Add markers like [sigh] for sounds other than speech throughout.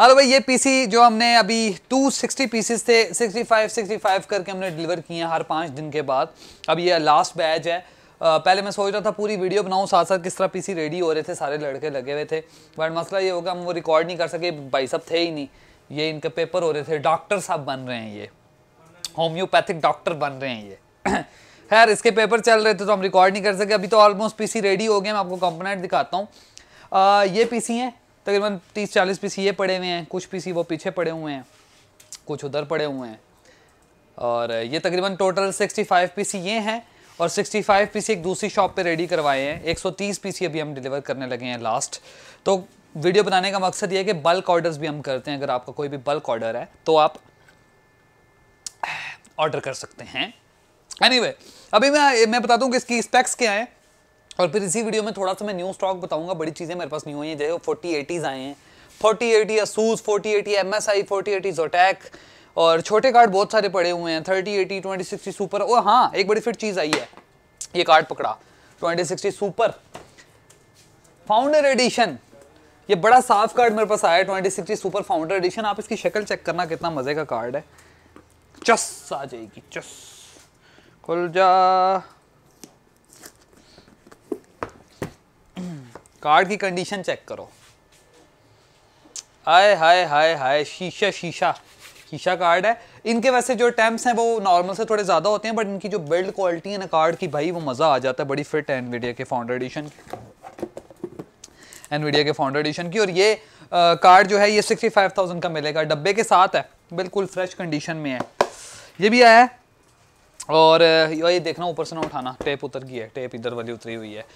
Hello हाँ, तो भाई ये पीसी जो हमने अभी 260 पीसेस थे 65 65 करके हमने डिलीवर किए हैं हर पाँच दिन के बाद अब ये लास्ट बैच है पहले मैं सोच रहा था पूरी वीडियो बनाऊँ साथ साथ किस तरह पीसी रेडी हो रहे थे सारे लड़के लगे हुए थे बट मसला ये होगा हम वो रिकॉर्ड नहीं कर सके भाई सब थे ही नहीं ये इनके पेपर हो रहे थे डॉक्टर साहब बन रहे हैं ये होम्योपैथिक डॉक्टर बन रहे हैं ये [clears throat] खैर इसके पेपर चल रहे थे तो हम रिकॉर्ड नहीं कर सके अभी तो ऑलमोस्ट पी रेडी हो गए मैं आपको कंपोनेंट दिखाता हूँ ये पी हैं तकरीबन तीस चालीस पीस ये पड़े हुए हैं कुछ पीस वो पीछे पड़े हुए हैं कुछ उधर पड़े हुए हैं और ये तकरीबन टोटल 65 पीस ये हैं और 65 पीस एक दूसरी शॉप पे रेडी करवाए हैं 130 पीस अभी हम डिलीवर करने लगे हैं लास्ट तो वीडियो बनाने का मकसद ये है कि बल्क ऑर्डर्स भी हम करते हैं अगर आपका कोई भी बल्क ऑर्डर है तो आप ऑर्डर कर सकते हैं एनी anyway, अभी मैं मैं बता दूँ कि इसकी स्पेक्स क्या है और फिर इसी वीडियो में थोड़ा सा मैं न्यू स्टॉक बताऊंगा बड़ी चीज़ें मेरे पास न्यू हुई हैं जैसे फोर्टी एटीज़ आए हैं forty eighty Asus forty eighty M S I forty eighty Zotac और छोटे कार्ड बहुत सारे पड़े हुए हैं thirty eighty twenty sixty super ओ हाँ एक बड़ी फिट चीज़ आई है ये कार्ड पकड़ा twenty sixty super founder edition ये बड़ा साफ कार्ड मेरे पास आया है twenty sixty super founder edition आप इसकी शक्ल चेक करना कितना मज़े का कार्ड है चस आ जाएगी चस खुल जा कार्ड की कंडीशन चेक करो हाय हाय हाय हाय शीशा शीशा शीशा कार्ड है इनके वैसे जो टैम्प्स हैं वो नॉर्मल से थोड़े ज़्यादा होते हैं बट इनकी जो बिल्ड क्वालिटी है ना कार्ड की भाई वो मज़ा आ जाता है बड़ी फिट है एनवीडिया के फाउंडर एडिशन की एनवीडिया के फाउंडर एडिशन की और ये कार्ड जो है ये सिक्सटी फाइव थाउजेंड का मिलेगा डब्बे के साथ है बिल्कुल फ्रेश कंडीशन में है ये भी आया है और ये देखना ऊपर से ना उठाना टेप उतर गई है टेप इधर वाली उतरी हुई है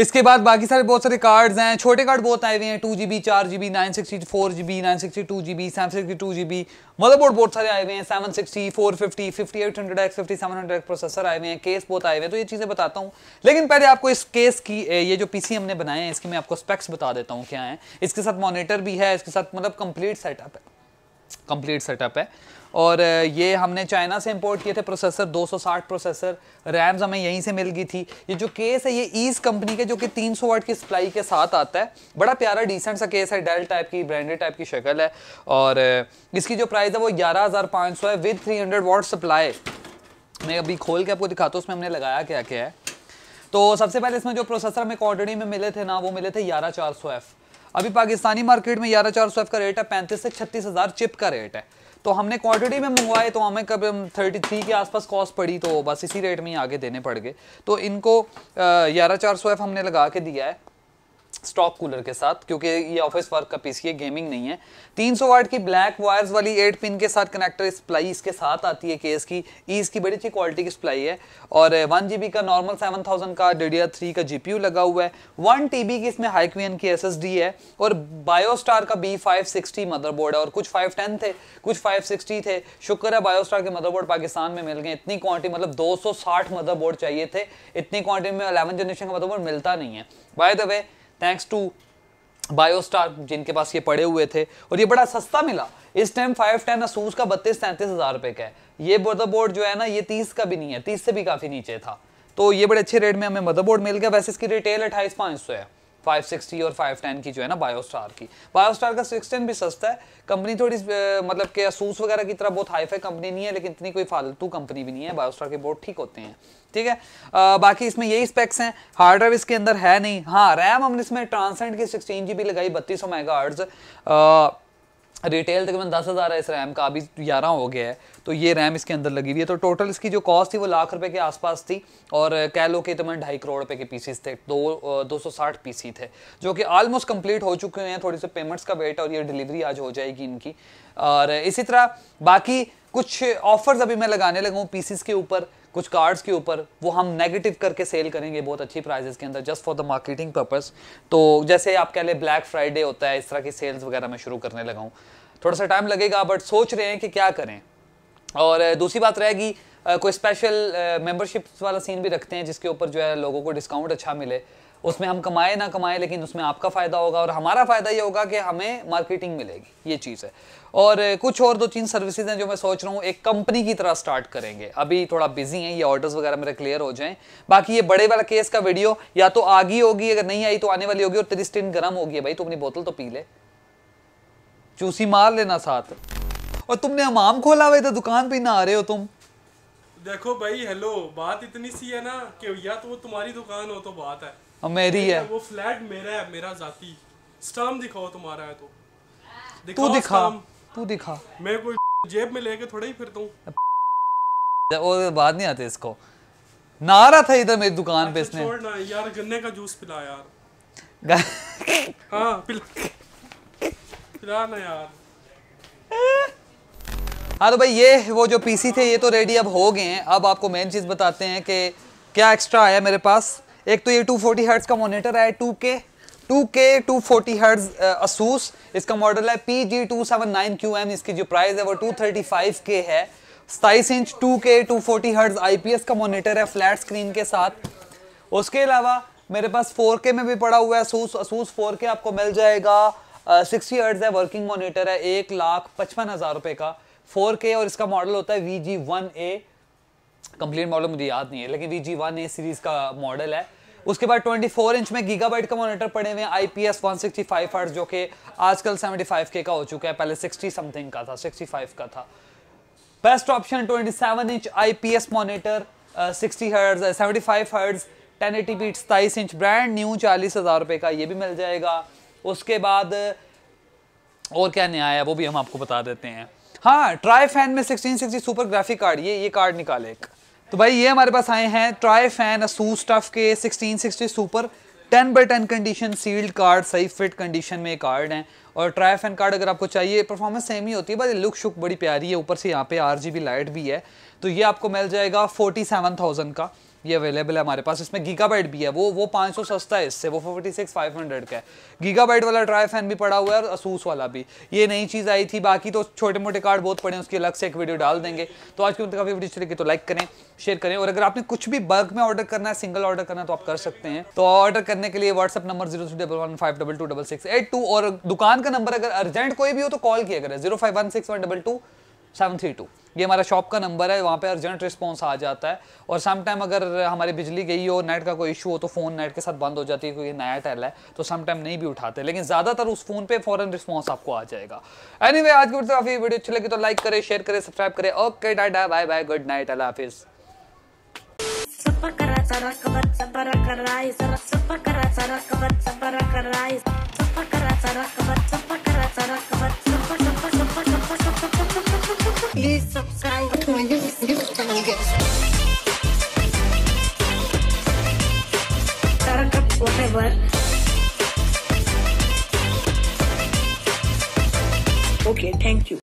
इसके बाद बाकी सारे बहुत सारे कार्ड्स हैं छोटे कार्ड बहुत आए हुए हैं टू जी बी चार G B nine sixty four G B nine sixty two G B seven sixty two G B मतलब बोर्ड बहुत सारे आए हुए हैं seven sixty four fifty fifty eight hundred X fifty seven hundred processor आए हुए हैं केस बहुत आए हुए हैं तो ये चीज़ें बताता हूँ लेकिन पहले आपको इस केस की ये जो पी सी हमने बनाए हैं इसकी मैं आपको स्पेक्स बता देता हूँ क्या है इसके साथ मोनिटर भी है इसके साथ मतलब कंप्लीट सेटअप है कंप्लीट सेटअप है और ये हमने चाइना से इंपोर्ट किए थे प्रोसेसर 260 प्रोसेसर रैम्स हमें यहीं से मिल गई थी ये जो केस है ये ईज कंपनी के जो कि 300 सौ वाट की सप्लाई के साथ आता है बड़ा प्यारा डिसेंट सा केस है डेल टाइप की ब्रांडेड टाइप की शक्ल है और इसकी जो प्राइस है वो ग्यारह है विद थ्री हंड्रेड सप्लाई मैं अभी खोल के आपको दिखाता हूँ उसमें हमने लगाया क्या क्या है तो सबसे पहले इसमें जो प्रोसेसर हमें क्वान्टिटी में मिले थे ना वो मिले थे ग्यारह चार सौ एफ़ अभी पाकिस्तानी मार्केट में ग्यारह चार सौ एफ़ का रेट है पैंतीस से छत्तीस हज़ार चिप का रेट है तो हमने क्वांटिटी में मंगवाए तो हमें हम थर्टी थ्री के आसपास कॉस्ट पड़ी तो बस इसी रेट में ही आगे देने पड़ गए तो इनको ग्यारह चार सौ एफ हमने लगा के दिया है स्टॉक कूलर के साथ क्योंकि ये ऑफिस वर्क का पीसी है गेमिंग नहीं है 300 वाट की ब्लैक वायर्स वाली 8 पिन के साथ कनेक्टर सप्लाई इसके साथ आती है केस की ईज की बड़ी अच्छी क्वालिटी की सप्लाई है और वन eh, जी का नॉर्मल 7000 का डी थ्री का जी लगा हुआ है वन टी की इसमें हाइक्वियन की एस है और बायोस्टार का बी फाइव मदरबोर्ड है और कुछ फाइव थे कुछ फाइव थे शुक्र है बायोस्टार के मदरबोर्ड पाकिस्तान में मिल गए इतनी क्वान्टिटी मतलब 260 मदरबोर्ड चाहिए थे इतनी क्वान्टिटी में अलेवन जनरेशन का मदरबोर्ड मिलता नहीं है by the way thanks to Biostar जिनके पास ये पड़े हुए थे और ये बड़ा सस्ता मिला इस टाइम फाइव टेन असूस का बत्तीस तैंतीस हज़ार रुपये का है ये मदरबोर्ड जो है ना ये तीस का भी नहीं है तीस से भी काफ़ी नीचे था तो ये बड़े अच्छे रेट में हमें मदरबोर्ड मिल गया वैसे इसकी रिटेल अट्ठाईस पाँच सौ है 560 और 510 की जो है ना बायोस्टार की बायोस्टार का 610 भी सस्ता है कंपनी थोड़ी मतलब के असूस वगैरह की तरह बहुत हाईफाई कंपनी नहीं है लेकिन इतनी कोई फालतू कंपनी भी नहीं है बायोस्टार के बोर्ड ठीक होते हैं ठीक है आ, बाकी इसमें यही स्पेक्स हैं हार्ड ड्राइव इसके अंदर है नहीं हाँ रैम हमने इसमें ट्रांसेंट की सिक्सटीन जी लगाई बत्तीस सौ मेगा रिटेल तकरीबन दस हज़ार है इस रैम का अभी तो ग्यारह हो गया है तो ये रैम इसके अंदर लगी हुई है तो टोटल इसकी जो कॉस्ट थी वो लाख रुपए के आसपास थी और कह लो कि तुम्हें ढाई करोड़ रुपए के पीसीस थे दो दो सौ साठ पीसी थे जो कि ऑलमोस्ट कंप्लीट हो चुके हैं थोड़ी से पेमेंट्स का वेट और ये डिलीवरी आज हो जाएगी इनकी और इसी तरह बाकी कुछ ऑफर्स अभी मैं लगाने लगा हूँ पीसीस के ऊपर कुछ कार्ड्स के ऊपर वो हम नेगेटिव करके सेल करेंगे बहुत अच्छी प्राइजेस के अंदर just for the marketing purpose तो जैसे आप कह लें ब्लैक फ्राइडे होता है इस तरह की सेल्स वगैरह मैं शुरू करने लगा हूँ थोड़ा सा टाइम लगेगा बट सोच रहे हैं कि क्या करें और दूसरी बात रहेगी कोई स्पेशल मेंबरशिप वाला सीन भी रखते हैं जिसके ऊपर जो है लोगों को डिस्काउंट अच्छा मिले उसमें हम कमाए ना कमाए लेकिन उसमें आपका फ़ायदा होगा और हमारा फ़ायदा ये होगा कि हमें मार्केटिंग मिलेगी ये चीज़ है और कुछ और दो तीन सर्विसेज हैं जो मैं सोच रहा हूँ एक कंपनी की तरह स्टार्ट करेंगे अभी थोड़ा बिजी हैं ये ऑर्डर्स वगैरह मेरे क्लियर हो जाएं बाकी ये बड़े वाला केस का वीडियो या तो आ गई होगी अगर नहीं आई तो आने वाली होगी और तेरी स्टिन गर्म होगी भाई तू अपनी बोतल तो पी ले चूसी मार लेना साथ और तुमने हमाम खोला हुआ तो दुकान पर ना आ रहे हो तुम देखो भाई हेलो बात इतनी सी है ना कि या तो वो तुम्हारी दुकान हो तो बात है मेरी है वो फ्लैट मेरा है मेरा जाति स्टाम दिखाओ तुम्हारा है तो तू दिखा तू दिखा मैं कोई [laughs] जेब में लेके थोड़ा ही फिरता हूँ और [laughs] बाद नहीं आते इसको नारा था इधर मेरी दुकान पे इसने छोड़ ना यार गन्ने का जूस पिला यार हां पिला पिला ना यार हाँ तो भाई ये वो जो पीसी थे ये तो रेडी अब हो गए हैं अब आपको मेन चीज़ बताते हैं कि क्या एक्स्ट्रा आया मेरे पास एक तो ये 240 फोर्टी हर्ट्स का मोनीटर है 2K 2K 240 forty hertz Asus इसका मॉडल है P G two seven nine Q M इसकी जो प्राइस है वो 235 के है सताईस इंच 2K 240 फोर्टी हर्ट्स आई का मोनीटर है फ्लैट स्क्रीन के साथ उसके अलावा मेरे पास 4K में भी पड़ा हुआ है असूस असूस 4K आपको मिल जाएगा सिक्सटी हर्ट्स है वर्किंग मोनीटर है एक लाख पचपन हज़ार रुपये का 4K और इसका मॉडल होता है V G one A complete model मुझे याद नहीं है लेकिन V G one A series का मॉडल है उसके बाद 24 इंच में गीगाबाइट का मॉनिटर पड़े हुए आई पी एस वन जो कि आजकल 75 के का हो चुका है पहले 60 समथिंग का था 65 का था best option 27 inch I P IPS monitor seventy five hertz ten eighty P सताईस इंच ब्रांड न्यू चालीस हज़ार रुपये का ये भी मिल जाएगा उसके बाद uh, और क्या नया आया वो भी हम आपको बता देते हैं हाँ ट्राई फैन में 1660 सुपर ग्राफिक कार्ड ये ये कार्ड निकाले एक तो भाई ये हमारे पास आए हैं ट्राई फैन असू स्टफ के 1660 super 10 by 10 condition sealed card सही फिट कंडीशन में कार्ड हैं और ट्राई फैन कार्ड अगर आपको चाहिए परफॉर्मेंस सेम ही होती है बस लुक शुक बड़ी प्यारी है ऊपर से यहाँ पे आर लाइट भी है तो ये आपको मिल जाएगा फोर्टी का ये अवेलेबल है हमारे पास इसमें गीगाबाइट भी है वो वो 500 सस्ता है इससे वो 46 500 का है गीगाबाइट वाला ड्राई फैन भी पड़ा हुआ है और असूस वाला भी ये नई चीज़ आई थी बाकी तो छोटे मोटे कार्ड बहुत पड़े हैं उसकी अलग से एक वीडियो डाल देंगे तो आज की काफ़ी वीडियो चलेगी तो लाइक करें शेयर करें और अगर आपने कुछ भी बर्ग में ऑर्डर करना है सिंगल ऑर्डर करना है तो आप कर सकते हैं तो ऑर्डर करने के लिए WhatsApp number zero double one five double two double six eight two और दुकान का नंबर अगर अर्जेंट कोई भी हो तो कॉल किया करें zero five one six one double two 732 ये हमारा शॉप का नंबर है वहाँ पे अर्जेंट रिस्पॉन्स आ जाता है और सम टाइम अगर हमारी बिजली गई हो नेट का कोई इशू हो तो फ़ोन नेट के साथ बंद हो जाती है क्योंकि नया टैल है तो सम टाइम नहीं भी उठाते लेकिन ज़्यादातर उस फ़ोन पे फॉरन रिस्पॉन्स आपको आ जाएगा एनी anyway, आज की वीडियो काफ़ी वीडियो अच्छी लगी तो लाइक करें शेयर करें सब्सक्राइब करें ओके डाटा बाय बाय गुड नाइट अला हाफिज़ सरा कबर सबर कराई सरा सबर करा सरा कबर सबर कराई सबर सरा कबर सबर करा सरा Лица абсолютно.